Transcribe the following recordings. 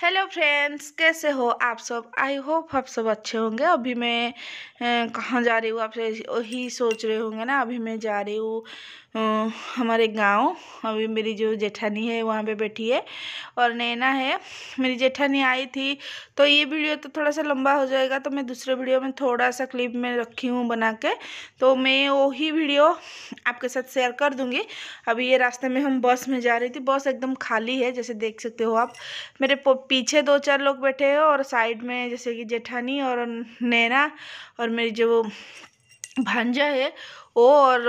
Hello friends कैसे हो आप सब आई होप आप सब अच्छे होंगे अभी मैं कहाँ जा रही हूँ आप वही सोच रहे होंगे ना अभी मैं जा रही हूँ हमारे गांव अभी मेरी जो जेठानी है वहाँ पे बैठी है और नैना है मेरी जेठानी आई थी तो ये वीडियो तो थोड़ा सा लंबा हो जाएगा तो मैं दूसरे वीडियो में थोड़ा सा क्लिप में रखी हूँ बना के तो मैं वही वीडियो आपके साथ शेयर कर दूँगी अभी ये रास्ते में हम बस में जा रही थी बस एकदम खाली है जैसे देख सकते हो आप मेरे पीछे दो चार लोग बैठे हैं और साइड में जैसे कि जेठानी और नैना और मेरी जो भांजा है ओ और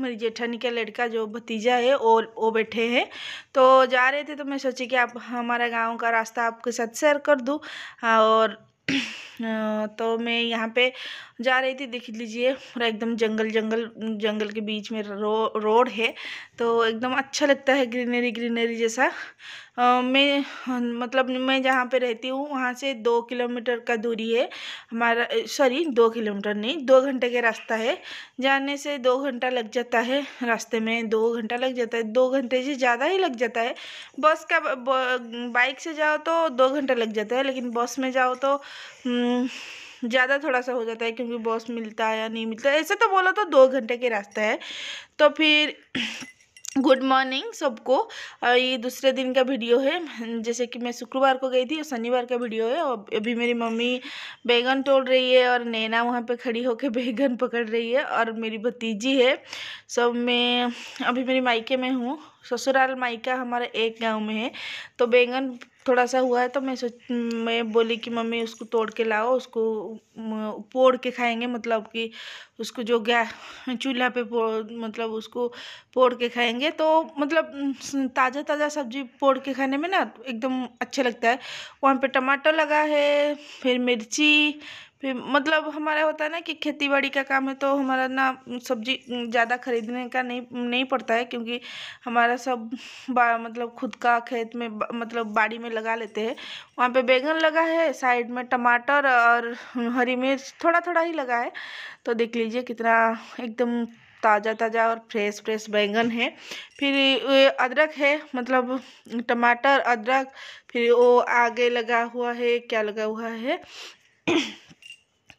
मेरी जेठानी का लड़का जो भतीजा है वो वो बैठे हैं तो जा रहे थे तो मैं सोची कि आप हमारा गांव का रास्ता आपके साथ शेयर कर दूँ हाँ, और तो मैं यहाँ पे जा रही थी देख लीजिए पूरा एकदम जंगल जंगल जंगल के बीच में रो रोड है तो एकदम अच्छा लगता है ग्रीनरी ग्रीनरी जैसा मैं मतलब मैं जहाँ पे रहती हूँ वहाँ से दो किलोमीटर का दूरी है हमारा सॉरी दो किलोमीटर नहीं दो घंटे का रास्ता है जाने से दो घंटा लग जाता है रास्ते में दो घंटा लग जाता है दो घंटे से ज़्यादा ही लग जाता है बस का बाइक से जाओ तो दो घंटा लग जाता है लेकिन बस में जाओ तो हम्म, ज़्यादा थोड़ा सा हो जाता है क्योंकि बस मिलता है या नहीं मिलता ऐसे तो बोलो तो दो घंटे के रास्ता है तो फिर गुड मॉर्निंग सबको ये दूसरे दिन का वीडियो है जैसे कि मैं शुक्रवार को गई थी और शनिवार का वीडियो है और अभी मेरी मम्मी बैगन तोड़ रही है और नैना वहाँ पे खड़ी होकर बैगन पकड़ रही है और मेरी भतीजी है सब मैं अभी मेरी मायके में हूँ ससुराल माइका हमारे एक गांव में है तो बैंगन थोड़ा सा हुआ है तो मैं सोच मैं बोली कि मम्मी उसको तोड़ के लाओ उसको पोड़ के खाएंगे मतलब कि उसको जो गया चूल्हा पे मतलब उसको पोड़ के खाएंगे तो मतलब ताज़ा ताज़ा सब्जी पोड़ के खाने में ना एकदम अच्छा लगता है वहाँ पे टमाटर लगा है फिर मिर्ची फिर मतलब हमारा होता है ना कि खेती बाड़ी का काम है तो हमारा ना सब्जी ज़्यादा खरीदने का नहीं नहीं पड़ता है क्योंकि हमारा सब बा मतलब खुद का खेत में मतलब बाड़ी में लगा लेते हैं वहाँ पे बैंगन लगा है साइड में टमाटर और हरी मिर्च थोड़ा थोड़ा ही लगा है तो देख लीजिए कितना एकदम ताज़ा ताज़ा और फ्रेश फ्रेश बैंगन है फिर अदरक है मतलब टमाटर अदरक फिर वो आगे लगा हुआ है क्या लगा हुआ है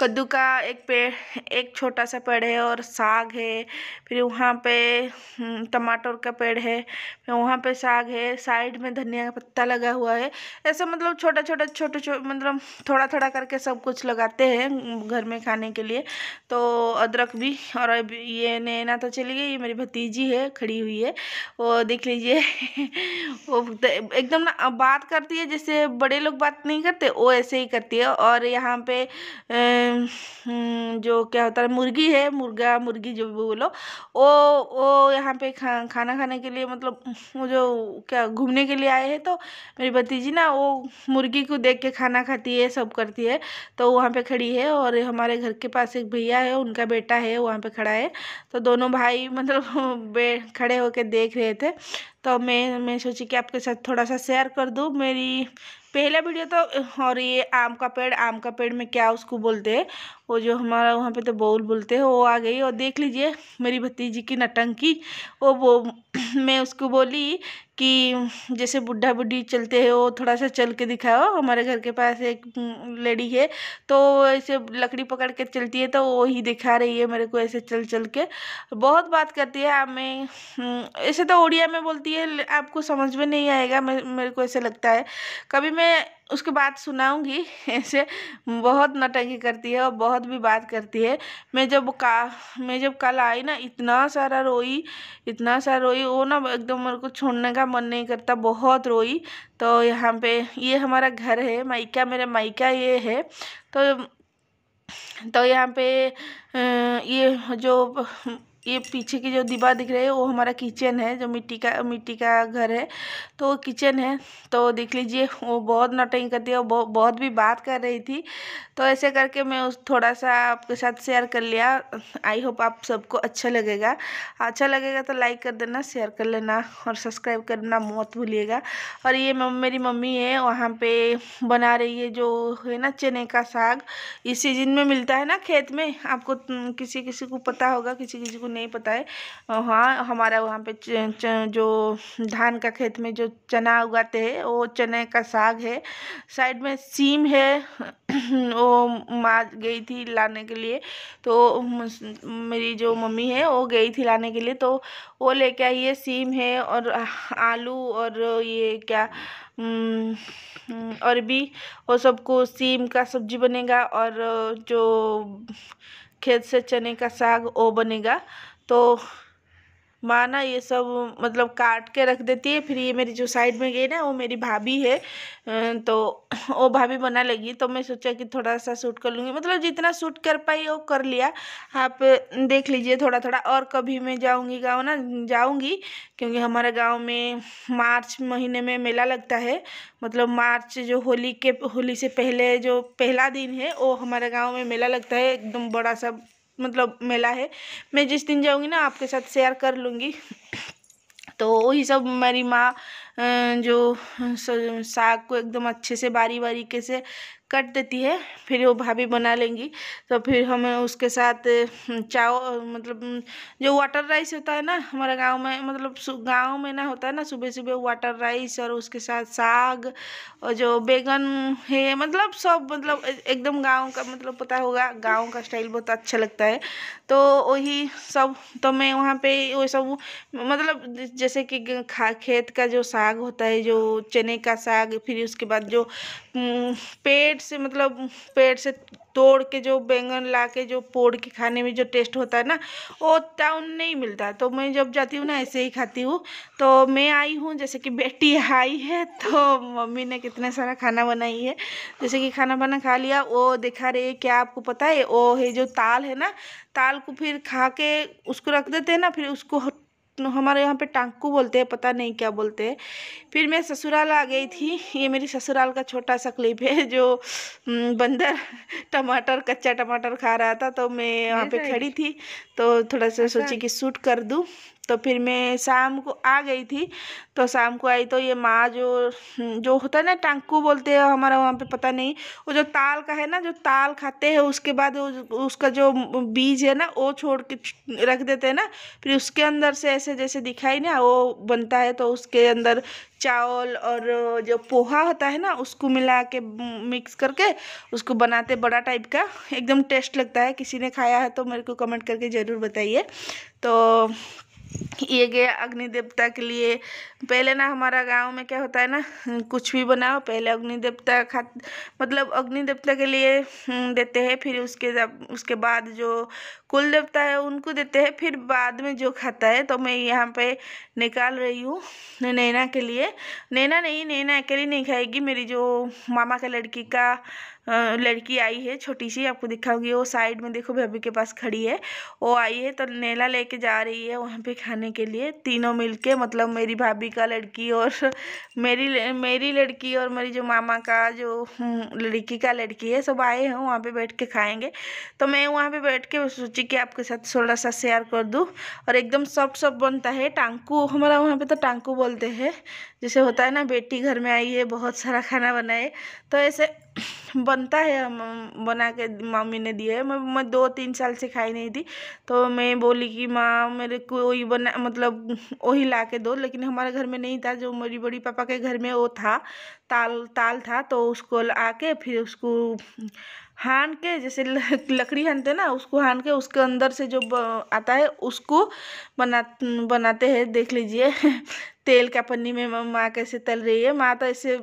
कद्दू का एक पेड़ एक छोटा सा पेड़ है और साग है फिर वहाँ पे हम्म, टमाटर का पेड़ है फिर वहाँ पे साग है साइड में धनिया का पत्ता लगा हुआ है ऐसा मतलब छोटा छोटा छोटे छोटे मतलब थोड़ा थोड़ा करके सब कुछ लगाते हैं हम्म, घर में खाने के लिए तो अदरक भी और अभी ये नैना तो चली गई ये मेरी भतीजी है खड़ी हुई है वो देख लीजिए वो एकदम ना बात करती है जैसे बड़े लोग बात नहीं करते वो ऐसे ही करती है और यहाँ पे ए, हम्म, जो क्या होता है मुर्गी है मुर्गा मुर्गी जो भी बोलो वो वो यहाँ पे खा खाना खाने के लिए मतलब वो जो क्या घूमने के लिए आए हैं तो मेरी भतीजी ना वो मुर्गी को देख के खाना खाती है सब करती है तो वहाँ पे खड़ी है और हमारे घर के पास एक भैया है उनका बेटा है वहाँ पे खड़ा है तो दोनों भाई मतलब खड़े होकर देख रहे थे तो मैं मैं सोची कि आपके साथ थोड़ा सा शेयर कर दूँ मेरी पहला वीडियो तो और ये आम का पेड़ आम का पेड़ में क्या उसको बोलते हैं वो जो हमारा वहाँ पे तो बोल बोलते हैं वो आ गई और देख लीजिए मेरी भतीजी की नटंकी वो वो मैं उसको बोली कि जैसे बुढ़ा बुढ़ी चलते हैं वो थोड़ा सा चल के दिखाओ हमारे घर के पास एक लेडी है तो ऐसे लकड़ी पकड़ के चलती है तो वो ही दिखा रही है मेरे को ऐसे चल चल के बहुत बात करती है आप मैं ऐसे तो ओड़िया में बोलती है आपको समझ में नहीं आएगा मेरे को ऐसे लगता है कभी मैं उसके बाद सुनाऊँगी ऐसे बहुत नटंगी करती है और बहुत भी बात करती है मैं जब का मैं जब कल आई ना इतना सारा रोई इतना सारा रोई वो ना एकदम मेरे को छोड़ने का मन नहीं करता बहुत रोई तो यहाँ पे ये हमारा घर है माइका मेरा माइका ये है तो तो यहाँ पे ये जो ये पीछे की जो दीवार दिख रही है वो हमारा किचन है जो मिट्टी का मिट्टी का घर है तो वो किचन है तो देख लीजिए वो बहुत नटिंग करती है वो बहुत भी बात कर रही थी तो ऐसे करके मैं उस थोड़ा सा आपके साथ शेयर कर लिया आई होप आप सबको अच्छा लगेगा अच्छा लगेगा तो लाइक कर देना शेयर कर लेना और सब्सक्राइब करना मत भूलिएगा और ये मेरी मम्मी है वहाँ पर बना रही है जो है ना चने का साग इस सीजन में मिलता है ना खेत में आपको किसी किसी को पता होगा किसी किसी को नहीं पता है हाँ हमारा वहाँ पे च, च, जो धान का खेत में जो चना उगाते हैं वो चने का साग है साइड में सीम है वो माँ गई थी लाने के लिए तो मेरी जो मम्मी है वो गई थी लाने के लिए तो वो लेके आई है सीम है और आलू और ये क्या और भी वो सबको सीम का सब्जी बनेगा और जो खेत से चने का साग वो बनेगा तो माँ ना ये सब मतलब काट के रख देती है फिर ये मेरी जो साइड में गई ना वो मेरी भाभी है अं, तो वो भाभी बना लगी तो मैं सोचा कि थोड़ा सा सूट कर लूँगी मतलब जितना सूट कर पाई वो कर लिया आप देख लीजिए थोड़ा थोड़ा और कभी मैं जाऊँगी गाँव ना जाऊँगी क्योंकि हमारे गाँव में मार्च महीने में मेला लगता है मतलब मार्च जो होली के होली से पहले जो पहला दिन है वो हमारे गाँव में मेला लगता है एकदम बड़ा सा मतलब मेला है मैं जिस दिन जाऊँगी ना आपके साथ शेयर कर लूँगी तो वही सब मेरी माँ जो साग को एकदम अच्छे से बारी के से कट देती है फिर वो भाभी बना लेंगी तो फिर हम उसके साथ हम्म, चाव मतलब हम्म, जो वाटर राइस होता है ना हमारे गांव में मतलब गांव में ना होता है ना सुबह सुबह वाटर राइस और उसके साथ साग और जो बैगन है मतलब सब मतलब एकदम गांव का मतलब पता होगा गांव का स्टाइल बहुत अच्छा लगता है तो वही सब तो मैं वहाँ पे वो सब मतलब जैसे कि खेत का जो साग होता है जो चने का साग फिर उसके बाद जो हम्म, पेट से मतलब पेड़ से तोड़ के जो बैंगन ला के जो पोड़ के खाने में जो टेस्ट होता है ना वो टाउन नहीं मिलता तो मैं जब जाती हूँ ना ऐसे ही खाती हूँ तो मैं आई हूँ जैसे कि बेटी आई है तो मम्मी ने कितना सारा खाना बनाई है जैसे कि खाना बना खा लिया वो दिखा रही है क्या आपको पता है वो है जो ताल है ना ताल को फिर खा के उसको रख देते हैं ना फिर उसको तो हमारे यहाँ पे टांकू बोलते हैं पता नहीं क्या बोलते हैं फिर मैं ससुराल आ गई थी ये मेरी ससुराल का छोटा सा क्लिप है जो हम्म, बंदर टमाटर कच्चा टमाटर खा रहा था तो मैं वहाँ पे तो खड़ी थी तो थोड़ा सा अच्छा। सोची कि शूट कर दूँ तो फिर मैं शाम को आ गई थी तो शाम को आई तो ये माँ जो जो होता है ना टांकू बोलते हैं हमारा वहाँ पे पता नहीं वो जो ताल का है ना जो ताल खाते हैं उसके बाद उसका जो बीज है ना वो छोड़ के रख देते हैं ना फिर उसके अंदर से ऐसे जैसे दिखाई ना वो बनता है तो उसके अंदर चावल और जो पोहा होता है ना उसको मिला के मिक्स करके उसको बनाते बड़ा टाइप का एकदम टेस्ट लगता है किसी ने खाया है तो मेरे को कमेंट करके ज़रूर बताइए तो ये गया अग्नि देवता के लिए पहले ना हमारा गांव में क्या होता है ना कुछ भी बनाओ पहले अग्नि देवता खा मतलब अग्नि देवता के लिए हम्म, देते हैं फिर उसके उसके बाद जो कुल देवता है उनको देते हैं फिर बाद में जो खाता है तो मैं यहाँ पे निकाल रही हूँ नैना के लिए नैना नहीं नैना अकेली नहीं खाएगी मेरी जो मामा का लड़की का लड़की आई है छोटी सी आपको दिखाऊंगी वो साइड में देखो भाभी के पास खड़ी है वो आई है तो नेला लेके जा रही है वहाँ पे खाने के लिए तीनों मिलके मतलब मेरी भाभी का लड़की और मेरी मेरी लड़की और मेरी जो मामा का जो हम्म, लड़की का लड़की है सब आए हैं वहाँ पर बैठ के खाएँगे तो मैं वहाँ पर बैठ के सोची कि आपके साथ थोड़ा सा शेयर कर दूँ और एकदम सॉफ्ट सॉफ्ट बनता है टांकू हमारा वहाँ पर तो टांकू बोलते हैं जैसे होता है ना बेटी घर में आई है बहुत सारा खाना बनाए तो ऐसे बनता है बना के मम्मी ने दिया है मैं मैं दो तीन साल से खाई नहीं थी तो मैं बोली कि माँ मेरे को वही बना मतलब वही ला के दो लेकिन हमारे घर में नहीं था जो मेरी बड़ी पापा के घर में वो था ताल ताल था तो उसको आके फिर उसको हान के जैसे लकड़ी हानते ना उसको हान के उसके अंदर से जो आता है उसको बना बनाते हैं देख लीजिए तेल का पन्नी में माँ कैसे तल रही है माँ तो ऐसे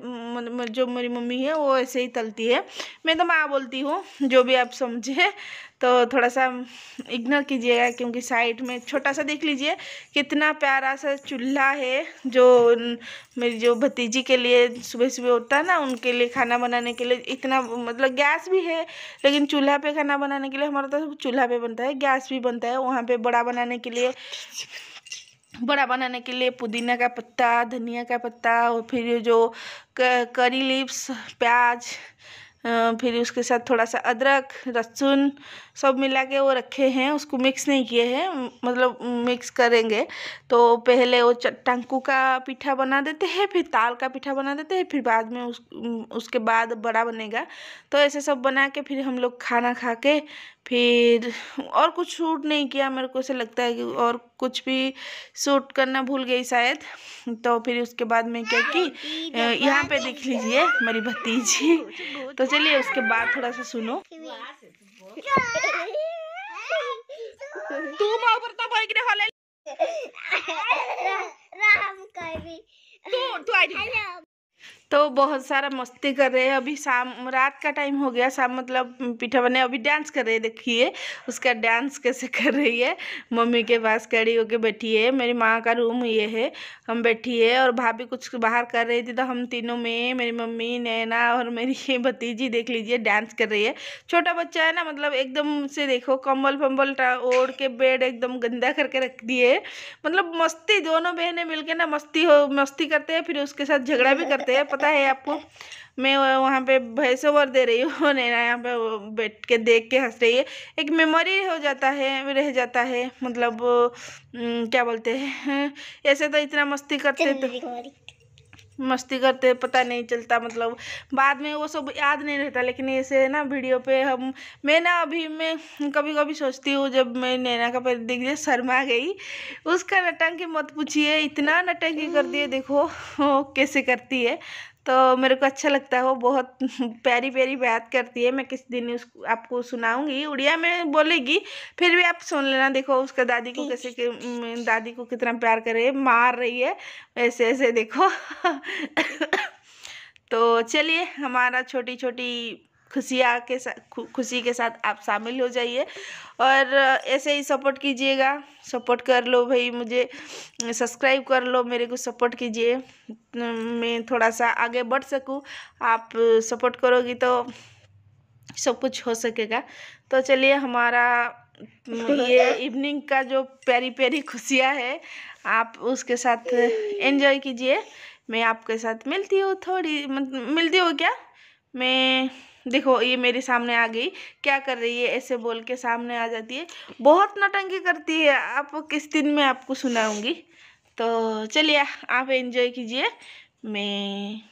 जो मेरी मम्मी है वो ऐसे ही तलती है मैं तो माँ बोलती हूँ जो भी आप समझे तो थोड़ा सा इग्नोर कीजिएगा क्योंकि साइड में छोटा सा देख लीजिए कितना प्यारा सा चूल्हा है जो मेरी जो भतीजी के लिए सुबह सुबह होता है ना उनके लिए खाना बनाने के लिए इतना मतलब गैस भी है लेकिन चूल्हा पे खाना बनाने के लिए हमारा तो चूल्हा पे बनता है गैस भी बनता है वहाँ पे बड़ा बनाने के लिए बड़ा बनाने के लिए पुदीना का पत्ता धनिया का पत्ता और फिर जो करी लिप्स प्याज फिर उसके साथ थोड़ा सा अदरक लहसुन सब मिला के वो रखे हैं उसको मिक्स नहीं किए हैं मतलब मिक्स करेंगे तो पहले वो टंकू का पीठा बना देते हैं फिर ताल का पीठा बना देते हैं फिर बाद में उस उसके बाद बड़ा बनेगा तो ऐसे सब बना के फिर हम लोग खाना खा के फिर और कुछ शूट नहीं किया मेरे को ऐसे लगता है कि और कुछ भी शूट करना भूल गई शायद तो फिर उसके बाद में क्या हाँ, कि हाँ, हाँ, यहाँ पे देख लीजिए मेरी भतीजी तो चलिए उसके बाद थोड़ा सा सुनो तुम ऊपर तो भाई तू तू आई तो बहुत सारा मस्ती कर रहे हैं अभी शाम रात का टाइम हो गया शाम मतलब पीठा बने अभी डांस कर रहे हैं देखिए उसका डांस कैसे कर रही है मम्मी के पास कड़ी होके बैठी है मेरी माँ का रूम ये है हम बैठी है और भाभी कुछ बाहर कर रही थी तो हम तीनों में मेरी मम्मी नैना और मेरी भतीजी देख लीजिए डांस कर रही है छोटा बच्चा है ना मतलब एकदम से देखो कम्बल फम्बल ओढ़ के बेड एकदम गंदा करके रख दिए मतलब मस्ती दोनों बहनें मिल ना मस्ती हो मस्ती करते हैं फिर उसके साथ झगड़ा भी करते हैं पता है आपको मैं वहाँ पे भैंस ओवर दे रही हूँ नैना यहाँ पे बैठ के देख के हंस रही है एक मेमोरी हो जाता है रह जाता है मतलब क्या बोलते हैं ऐसे तो इतना मस्ती करते तो मस्ती करते पता नहीं चलता मतलब बाद में वो सब याद नहीं रहता लेकिन ऐसे है ना वीडियो पे हम मैं ना अभी मैं कभी कभी सोचती हूँ जब मैं नैना का पैर देख दिया शर्मा गई उसका नटंकी मत पूछिए इतना नटंकी कर दिए देखो वो कैसे करती है तो मेरे को अच्छा लगता है वो बहुत प्यारी प्यारी बात करती है मैं किस दिन उसको आपको सुनाऊंगी उड़िया में बोलेगी फिर भी आप सुन लेना देखो उसका दादी को कैसे दादी को कितना प्यार करे मार रही है ऐसे ऐसे देखो तो चलिए हमारा छोटी छोटी खुशियाँ के साथ खुशी के साथ आप शामिल हो जाइए और ऐसे ही सपोर्ट कीजिएगा सपोर्ट कर लो भाई मुझे सब्सक्राइब कर लो मेरे को सपोर्ट कीजिए मैं थोड़ा सा आगे बढ़ सकूँ आप सपोर्ट करोगी तो सब कुछ हो सकेगा तो चलिए हमारा ये इवनिंग का जो प्यारी प्यारी खुशियाँ है आप उसके साथ एंजॉय कीजिए मैं आपके साथ मिलती हूँ थोड़ी मिलती हूँ क्या मैं देखो ये मेरे सामने आ गई क्या कर रही है ऐसे बोल के सामने आ जाती है बहुत नटंगी करती है आप किस दिन में आपको सुनाऊंगी तो चलिए आप एंजॉय कीजिए मैं